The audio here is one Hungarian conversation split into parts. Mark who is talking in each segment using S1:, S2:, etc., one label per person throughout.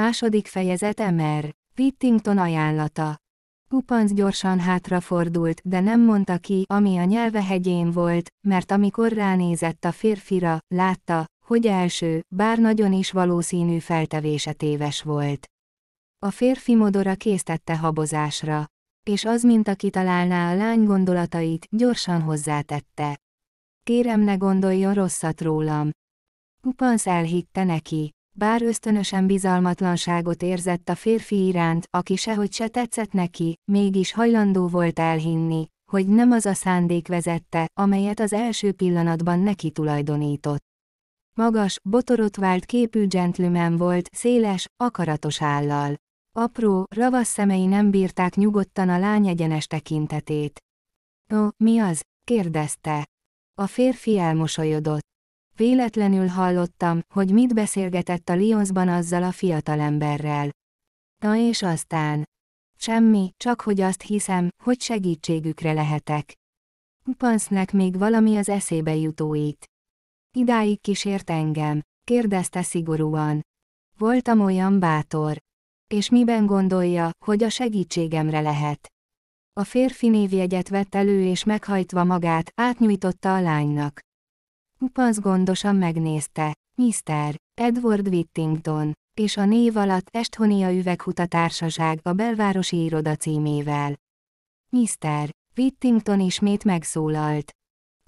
S1: Második fejezet MR. Whittington ajánlata. Kupanc gyorsan hátrafordult, de nem mondta ki, ami a nyelve Hegyén volt, mert amikor ránézett a férfira, látta, hogy első, bár nagyon is valószínű feltevése téves volt. A férfi modora késztette habozásra, és az, mint aki találná a lány gondolatait, gyorsan hozzátette. Kérem ne gondoljon rosszat rólam. Kupansz elhitte neki bár ösztönösen bizalmatlanságot érzett a férfi iránt, aki sehogy se tetszett neki, mégis hajlandó volt elhinni, hogy nem az a szándék vezette, amelyet az első pillanatban neki tulajdonított. Magas, botorot vált képű gentleman volt, széles, akaratos állal. Apró, ravasz szemei nem bírták nyugodtan a lány egyenes tekintetét. Ó, mi az? kérdezte. A férfi elmosolyodott. Véletlenül hallottam, hogy mit beszélgetett a Lyonsban azzal a fiatalemberrel. Na és aztán? Semmi, csak hogy azt hiszem, hogy segítségükre lehetek. Pansznek még valami az eszébe jutóit. Idáig kísért engem, kérdezte szigorúan. Voltam olyan bátor. És miben gondolja, hogy a segítségemre lehet? A férfi névjegyet vett elő és meghajtva magát, átnyújtotta a lánynak. Pasz gondosan megnézte. Mr. Edward Whittington, és a név alatt Esthonia Üveghuta Társaság a belvárosi iroda címével. Mr. Whittington ismét megszólalt.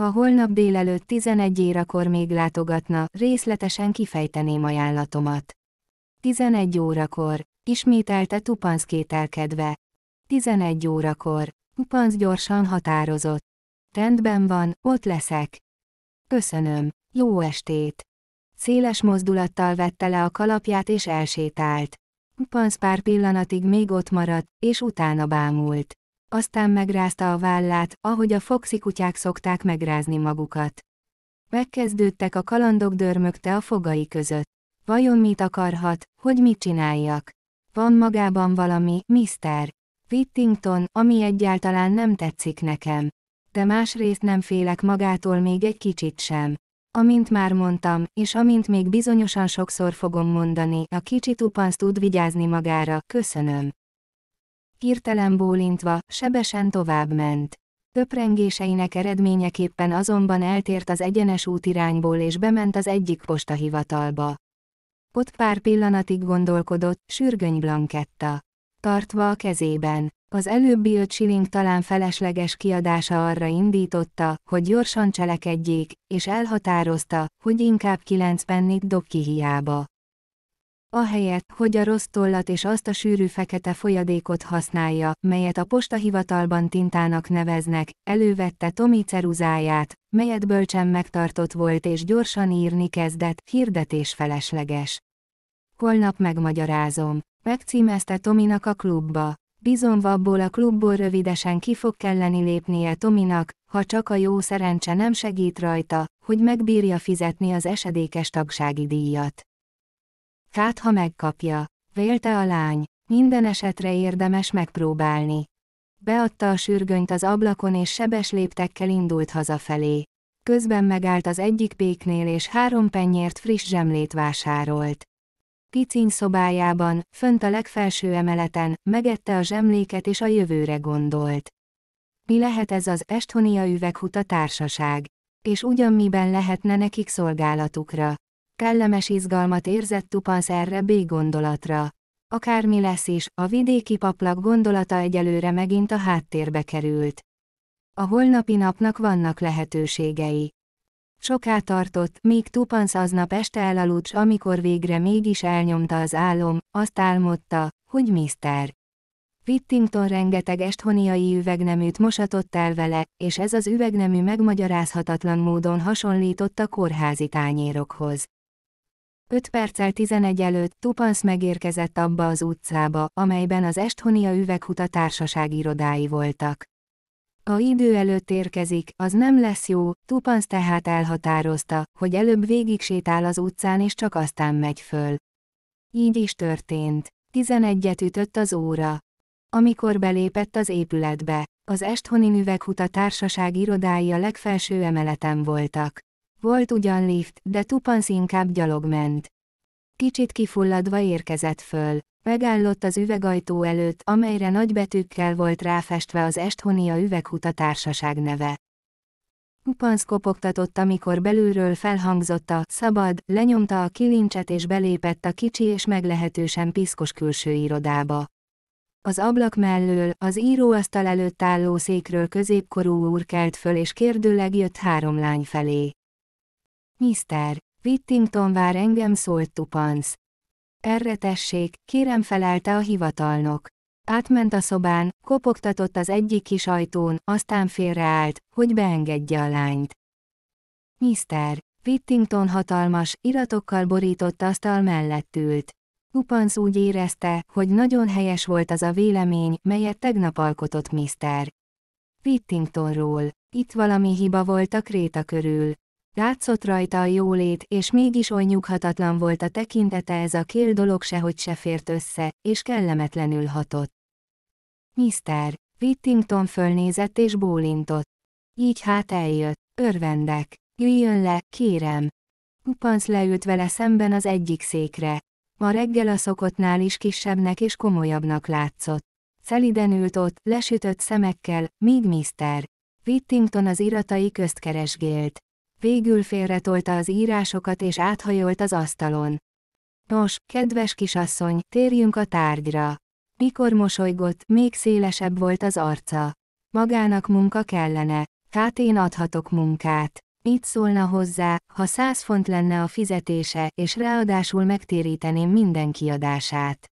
S1: Ha holnap délelőtt 11 órakor még látogatna, részletesen kifejteném ajánlatomat. 11 órakor, ismételte Tupansz kételkedve. 11 órakor, Tupansz gyorsan határozott. Rendben van, ott leszek. Köszönöm, jó estét! Széles mozdulattal vette le a kalapját és elsétált. Pansz pár pillanatig még ott maradt, és utána bámult. Aztán megrázta a vállát, ahogy a kutyák szokták megrázni magukat. Megkezdődtek a kalandok dörmögte a fogai között. Vajon mit akarhat, hogy mit csináljak? Van magában valami, Mr. Whittington, ami egyáltalán nem tetszik nekem de másrészt nem félek magától még egy kicsit sem. Amint már mondtam, és amint még bizonyosan sokszor fogom mondani, a kicsi tupansz tud vigyázni magára, köszönöm. Hirtelen bólintva, sebesen továbbment. Töprengéseinek eredményeképpen azonban eltért az egyenes útirányból és bement az egyik postahivatalba. Ott pár pillanatig gondolkodott, sürgöny blanketta. Tartva a kezében az előbbi öt siling talán felesleges kiadása arra indította, hogy gyorsan cselekedjék, és elhatározta, hogy inkább kilenc pennit dob ki hiába. Ahelyett, hogy a rossz tollat és azt a sűrű fekete folyadékot használja, melyet a postahivatalban tintának neveznek, elővette Tomi ceruzáját, melyet bölcsen megtartott volt és gyorsan írni kezdett, hirdetés felesleges. Holnap megmagyarázom. Megcímezte Tominak a klubba bizonva abból a klubból rövidesen ki fog kelleni lépnie Tominak, ha csak a jó szerencse nem segít rajta, hogy megbírja fizetni az esedékes tagsági díjat. Kát ha megkapja, vélte a lány, minden esetre érdemes megpróbálni. Beadta a sürgönyt az ablakon és sebes léptekkel indult hazafelé. Közben megállt az egyik péknél és három pennyért friss zsemlét vásárolt. Piciny szobájában, fönt a legfelső emeleten, megette a zsemléket és a jövőre gondolt. Mi lehet ez az Estonia üveghuta társaság? És ugyan miben lehetne nekik szolgálatukra? Kellemes izgalmat érzett Tupansz erre B gondolatra. Akármi lesz is, a vidéki paplak gondolata egyelőre megint a háttérbe került. A holnapi napnak vannak lehetőségei. Soká tartott, míg Tupansz aznap este elaludt, amikor végre mégis elnyomta az álom, azt álmodta, hogy Mr. Whittington rengeteg esthoniai üvegneműt mosatott el vele, és ez az üvegnemű megmagyarázhatatlan módon hasonlított a kórházi tányérokhoz. 5 perccel 11 előtt Tupansz megérkezett abba az utcába, amelyben az Esthonia üveghuta társaság irodái voltak. A idő előtt érkezik, az nem lesz jó, Tupansz tehát elhatározta, hogy előbb végig sétál az utcán és csak aztán megy föl. Így is történt. Tizenegyet ütött az óra. Amikor belépett az épületbe, az Esthonin üveghuta társaság irodái a legfelső emeleten voltak. Volt ugyan lift, de Tupansz inkább gyalog ment. Kicsit kifulladva érkezett föl. Megállott az üvegajtó előtt, amelyre nagybetűkkel volt ráfestve az Esthonia üveghuta társaság neve. Kupansz kopogtatott, amikor belülről felhangzotta, szabad, lenyomta a kilincset és belépett a kicsi és meglehetősen piszkos külső irodába. Az ablak mellől, az íróasztal előtt álló székről középkorú úr kelt föl és kérdőleg jött három lány felé. Mister, Whittington vár engem szólt Tupanc. Erre tessék, kérem felelte a hivatalnok. Átment a szobán, kopogtatott az egyik kis ajtón, aztán félreállt, hogy beengedje a lányt. Mister, Whittington hatalmas, iratokkal borított asztal mellett ült. Tupanc úgy érezte, hogy nagyon helyes volt az a vélemény, melyet tegnap alkotott Mister. Whittingtonról. Itt valami hiba volt a kréta körül. Látszott rajta a jólét, és mégis oly nyughatatlan volt a tekintete ez a kél dolog sehogy se fért össze, és kellemetlenül hatott. Mr. Whittington fölnézett és bólintott. Így hát eljött. Örvendek. Jöjjön le, kérem. Upanc leült vele szemben az egyik székre. Ma reggel a szokottnál is kisebbnek és komolyabbnak látszott. Szeliden ült ott, lesütött szemekkel, míg Mr. Whittington az iratai közt keresgélt. Végül félretolta az írásokat és áthajolt az asztalon. Nos, kedves kisasszony, térjünk a tárgyra. Mikor mosolygott, még szélesebb volt az arca. Magának munka kellene. Hát én adhatok munkát. Mit szólna hozzá, ha száz font lenne a fizetése, és ráadásul megtéríteném minden kiadását?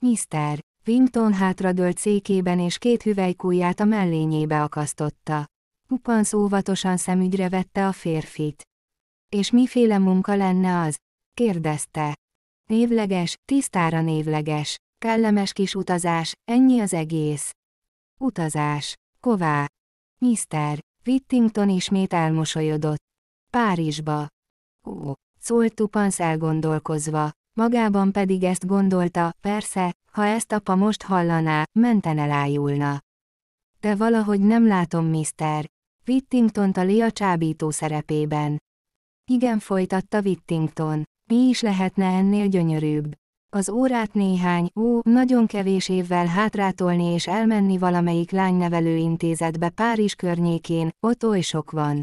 S1: Mister, Wington hátradőlt székében és két hüvelykúját a mellényébe akasztotta. Pupansz óvatosan szemügyre vette a férfit. És miféle munka lenne az? kérdezte. Névleges, tisztára névleges, kellemes kis utazás, ennyi az egész. Utazás. Ková. Mr. Whittington ismét elmosolyodott. Párizsba. Ó, szólt Tupansz elgondolkozva, magában pedig ezt gondolta, persze, ha ezt apa most hallaná, menten elájulna. De valahogy nem látom, Mr. Wittington a Lia csábító szerepében. Igen, folytatta Wittington, Mi is lehetne ennél gyönyörűbb? Az órát néhány, ó, nagyon kevés évvel hátrátolni és elmenni valamelyik lánynevelő intézetbe Párizs környékén, ott oly sok van.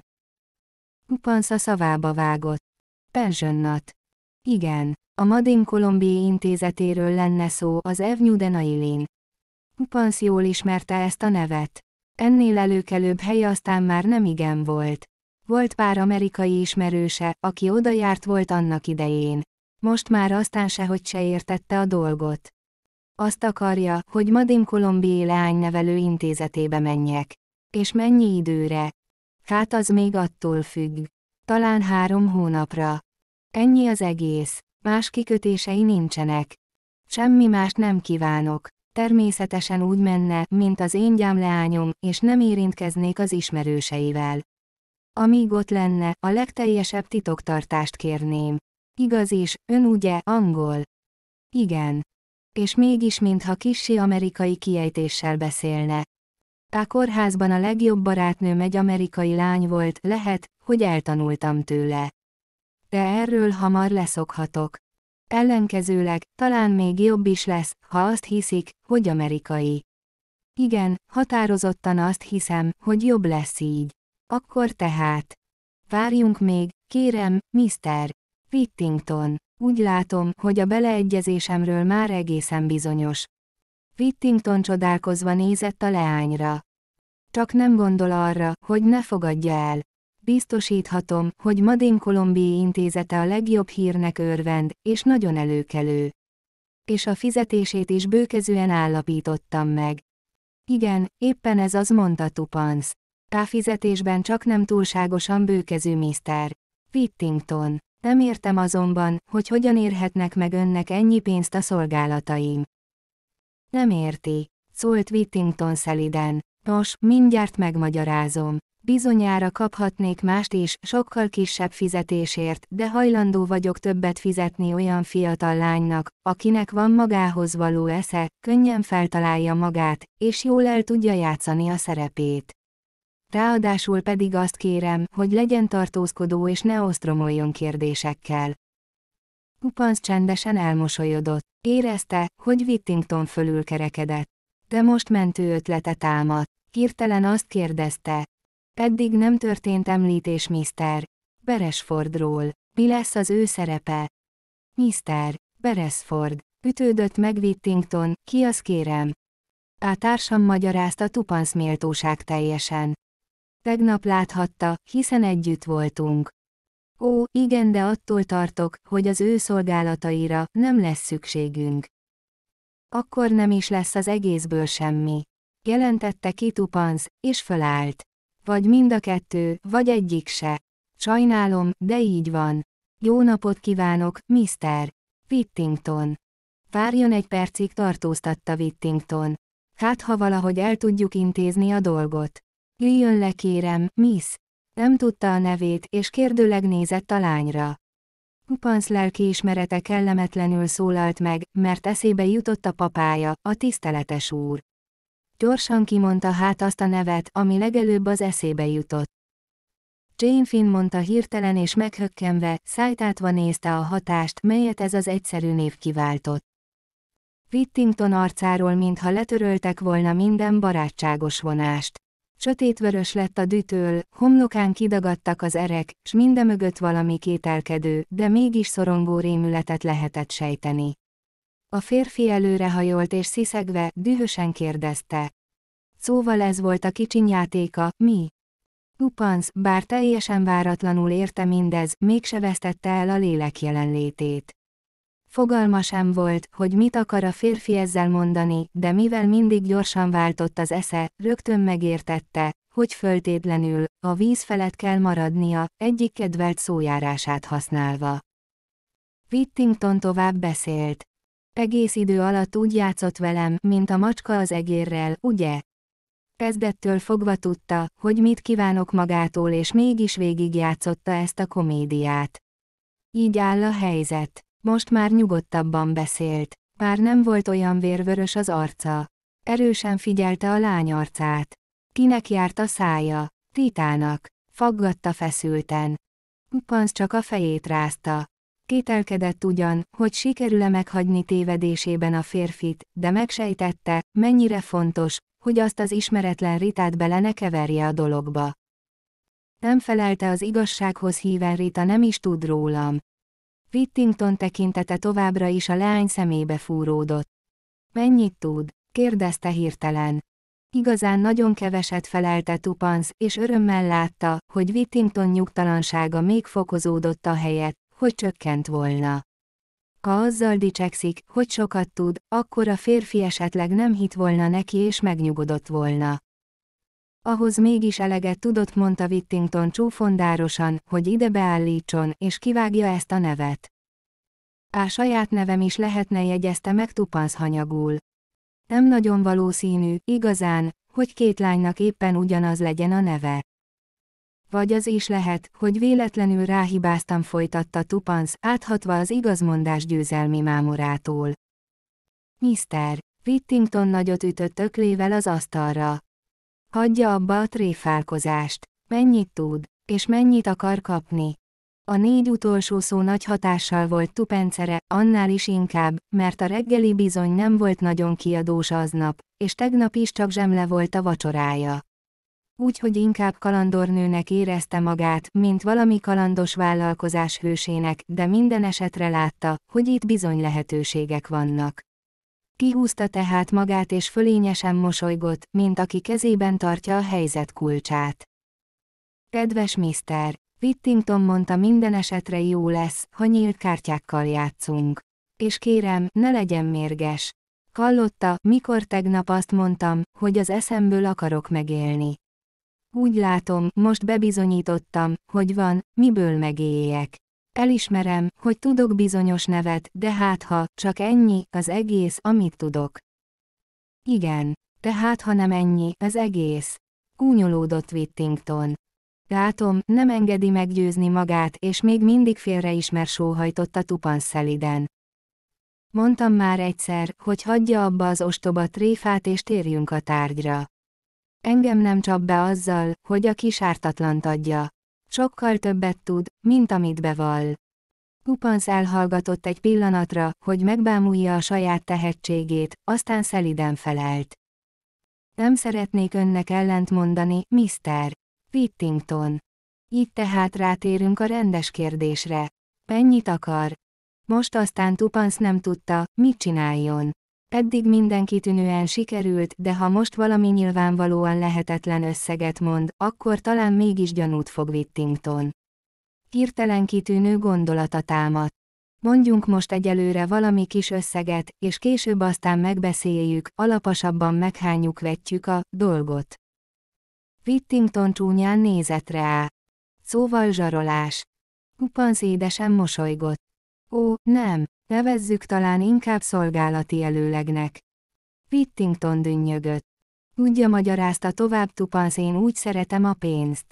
S1: a szavába vágott. Penzsönnat. Igen, a Madin Kolombiai intézetéről lenne szó az Evnyuden Ailin. Kupansz jól ismerte ezt a nevet. Ennél előkelőbb hely aztán már nem igen volt. Volt pár amerikai ismerőse, aki oda járt volt annak idején. Most már aztán sehogy se értette a dolgot. Azt akarja, hogy Madim Kolombié leánynevelő intézetébe menjek. És mennyi időre? Hát az még attól függ. Talán három hónapra. Ennyi az egész. Más kikötései nincsenek. Semmi más nem kívánok. Természetesen úgy menne, mint az én gyámleányom, és nem érintkeznék az ismerőseivel. Amíg ott lenne, a legteljesebb titoktartást kérném. Igaz is, ön ugye, angol? Igen. És mégis mintha kissi amerikai kiejtéssel beszélne. A kórházban a legjobb barátnőm egy amerikai lány volt, lehet, hogy eltanultam tőle. De erről hamar leszokhatok. Ellenkezőleg, talán még jobb is lesz, ha azt hiszik, hogy amerikai. Igen, határozottan azt hiszem, hogy jobb lesz így. Akkor tehát. Várjunk még, kérem, Mr. Whittington. Úgy látom, hogy a beleegyezésemről már egészen bizonyos. Whittington csodálkozva nézett a leányra. Csak nem gondol arra, hogy ne fogadja el biztosíthatom, hogy Madém Kolombiai intézete a legjobb hírnek örvend, és nagyon előkelő. És a fizetését is bőkezően állapítottam meg. Igen, éppen ez az mondta A fizetésben csak nem túlságosan bőkezű Mr. Whittington. Nem értem azonban, hogy hogyan érhetnek meg önnek ennyi pénzt a szolgálataim. Nem érti, szólt Whittington szeliden. Nos, mindjárt megmagyarázom. Bizonyára kaphatnék mást is, sokkal kisebb fizetésért, de hajlandó vagyok többet fizetni olyan fiatal lánynak, akinek van magához való esze, könnyen feltalálja magát, és jól el tudja játszani a szerepét. Ráadásul pedig azt kérem, hogy legyen tartózkodó és ne osztromoljon kérdésekkel. Kupansz csendesen elmosolyodott. Érezte, hogy Whittington fölül kerekedett. De most mentő ötlete támadt. Hirtelen azt kérdezte, Eddig nem történt említés Mr. Beresfordról. Mi lesz az ő szerepe? Mr. Beresford, ütődött meg Whittington, ki az kérem? A társam magyarázta Tupansz méltóság teljesen. Tegnap láthatta, hiszen együtt voltunk. Ó, igen, de attól tartok, hogy az ő szolgálataira nem lesz szükségünk. Akkor nem is lesz az egészből semmi. Jelentette ki Tupansz, és fölállt. Vagy mind a kettő, vagy egyik se. Sajnálom, de így van. Jó napot kívánok, Mr. Whittington. Várjon egy percig tartóztatta Whittington. Hát ha valahogy el tudjuk intézni a dolgot. Jöjjön le kérem, Miss. Nem tudta a nevét, és kérdőleg nézett a lányra. lelki ismerete kellemetlenül szólalt meg, mert eszébe jutott a papája, a tiszteletes úr. Gyorsan kimondta hát azt a nevet, ami legelőbb az eszébe jutott. Jane Finn mondta hirtelen és meghökkenve, szájtátva nézte a hatást, melyet ez az egyszerű név kiváltott. Whittington arcáról mintha letöröltek volna minden barátságos vonást. Sötétvörös lett a dütől, homlokán kidagadtak az erek, s mindemögött valami kételkedő, de mégis szorongó rémületet lehetett sejteni. A férfi előrehajolt és sziszegve, dühösen kérdezte. Szóval ez volt a kicsinyátéka, játéka, mi? Upansz, bár teljesen váratlanul érte mindez, mégse vesztette el a lélek jelenlétét. Fogalma sem volt, hogy mit akar a férfi ezzel mondani, de mivel mindig gyorsan váltott az esze, rögtön megértette, hogy föltétlenül, a víz felett kell maradnia, egyik kedvelt szójárását használva. Whittington tovább beszélt. Egész idő alatt úgy játszott velem, mint a macska az egérrel, ugye? Kezdettől fogva tudta, hogy mit kívánok magától és mégis végigjátszotta ezt a komédiát. Így áll a helyzet. Most már nyugodtabban beszélt. Már nem volt olyan vérvörös az arca. Erősen figyelte a lány arcát. Kinek járt a szája? Titának. Faggatta feszülten. Pansz csak a fejét rázta. Kételkedett ugyan, hogy sikerül-e meghagyni tévedésében a férfit, de megsejtette, mennyire fontos, hogy azt az ismeretlen Ritát bele ne keverje a dologba. Nem felelte az igazsághoz híven Rita nem is tud rólam. Whittington tekintete továbbra is a leány szemébe fúródott. Mennyit tud? kérdezte hirtelen. Igazán nagyon keveset felelte Tupans, és örömmel látta, hogy Whittington nyugtalansága még fokozódott a helyet, hogy csökkent volna. Ha azzal dicsekszik, hogy sokat tud, akkor a férfi esetleg nem hit volna neki és megnyugodott volna. Ahhoz mégis eleget tudott, mondta Wittington csúfondárosan, hogy ide beállítson, és kivágja ezt a nevet. A saját nevem is lehetne jegyezte meg Tupansz hanyagul. Nem nagyon valószínű, igazán, hogy két lánynak éppen ugyanaz legyen a neve. Vagy az is lehet, hogy véletlenül ráhibáztam folytatta Tupansz, áthatva az igazmondás győzelmi mámorától. Mr. Whittington nagyot ütött öklével az asztalra. Hagyja abba a tréfálkozást. Mennyit tud, és mennyit akar kapni. A négy utolsó szó nagy hatással volt tupencere, annál is inkább, mert a reggeli bizony nem volt nagyon kiadós aznap, és tegnap is csak zsemle volt a vacsorája úgyhogy inkább kalandornőnek érezte magát, mint valami kalandos vállalkozás hősének, de minden esetre látta, hogy itt bizony lehetőségek vannak. Kihúzta tehát magát és fölényesen mosolygott, mint aki kezében tartja a helyzet kulcsát. Kedves miszter, Whittington mondta minden esetre jó lesz, ha nyílt kártyákkal játszunk. És kérem, ne legyen mérges. Kallotta, mikor tegnap azt mondtam, hogy az eszemből akarok megélni. Úgy látom, most bebizonyítottam, hogy van, miből megéljek. Elismerem, hogy tudok bizonyos nevet, de hát ha, csak ennyi, az egész, amit tudok. Igen, de hát ha nem ennyi, az egész. Kúnyolódott Whittington. Látom, nem engedi meggyőzni magát, és még mindig félreismer sóhajtott a szeliden. Mondtam már egyszer, hogy hagyja abba az ostoba tréfát és térjünk a tárgyra. Engem nem csap be azzal, hogy a kis ártatlant adja. Sokkal többet tud, mint amit bevall. Kupansz elhallgatott egy pillanatra, hogy megbámulja a saját tehetségét, aztán szeliden felelt. Nem szeretnék önnek ellent mondani, Mr. Whittington. Így tehát rátérünk a rendes kérdésre. Mennyit akar? Most aztán Tupans nem tudta, mit csináljon. Eddig minden kitűnően sikerült, de ha most valami nyilvánvalóan lehetetlen összeget mond, akkor talán mégis gyanút fog Wittington. Hirtelen kitűnő gondolata támadt. Mondjunk most egyelőre valami kis összeget, és később aztán megbeszéljük, alaposabban meghányjuk vetjük a dolgot. Wittington csúnyán nézett rá. Szóval zsarolás. Kupansz édesen mosolygott. Ó, nem, Nevezzük talán inkább szolgálati előlegnek. Whittington dünnyögött. Tudja magyarázta tovább Tupansz én úgy szeretem a pénzt.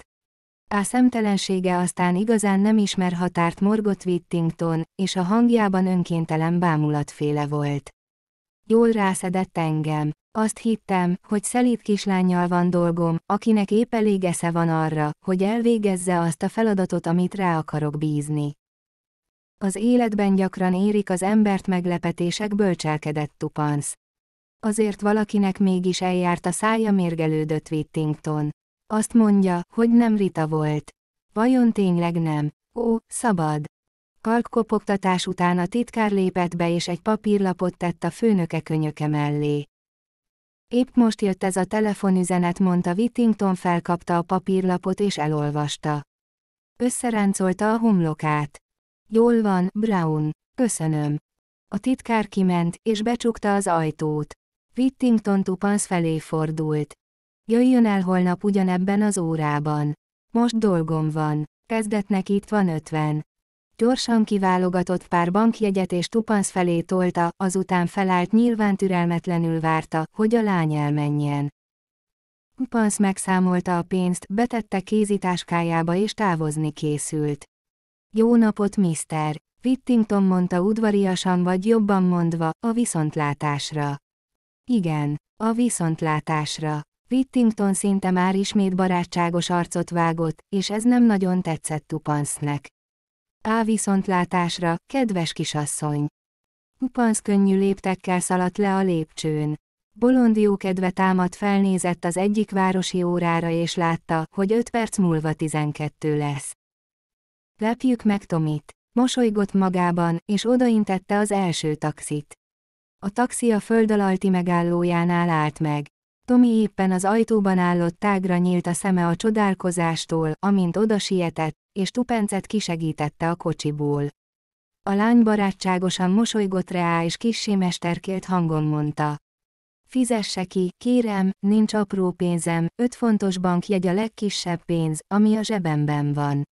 S1: A szemtelensége aztán igazán nem ismer határt morgott Whittington, és a hangjában önkéntelen bámulatféle volt. Jól rászedett engem. Azt hittem, hogy szelít kislányjal van dolgom, akinek épp elég esze van arra, hogy elvégezze azt a feladatot, amit rá akarok bízni. Az életben gyakran érik az embert meglepetések bölcselkedett tupansz. Azért valakinek mégis eljárt a szája mérgelődött Wittington. Azt mondja, hogy nem Rita volt. Vajon tényleg nem? Ó, szabad! Kalkkopogtatás után a titkár lépett be és egy papírlapot tett a főnöke könyöke mellé. Épp most jött ez a telefonüzenet, mondta Wittington felkapta a papírlapot és elolvasta. Összeráncolta a homlokát. Jól van, Brown. Köszönöm. A titkár kiment, és becsukta az ajtót. Whittington tupansz felé fordult. Jöjjön el holnap ugyanebben az órában. Most dolgom van. Kezdetnek itt van ötven. Gyorsan kiválogatott pár bankjegyet és tupansz felé tolta, azután felállt nyilván türelmetlenül várta, hogy a lány elmenjen. Tupansz megszámolta a pénzt, betette kézitáskájába és távozni készült. Jó napot, Mr. Whittington mondta udvariasan vagy jobban mondva, a viszontlátásra. Igen, a viszontlátásra. Whittington szinte már ismét barátságos arcot vágott, és ez nem nagyon tetszett Tupansznek. Á viszontlátásra, kedves kisasszony! Tupansz könnyű léptekkel szaladt le a lépcsőn. Bolond kedve támadt felnézett az egyik városi órára és látta, hogy öt perc múlva tizenkettő lesz. Lepjük meg Tomit. Mosolygott magában, és odaintette az első taxit. A taxi a föld alatti megállójánál állt meg. Tomi éppen az ajtóban állott tágra nyílt a szeme a csodálkozástól, amint oda sietett, és tupencet kisegítette a kocsiból. A lány barátságosan mosolygott rá és kissé mesterkélt hangon mondta. Fizesse ki, kérem, nincs apró pénzem, öt fontos bankjegy a legkisebb pénz, ami a zsebemben van.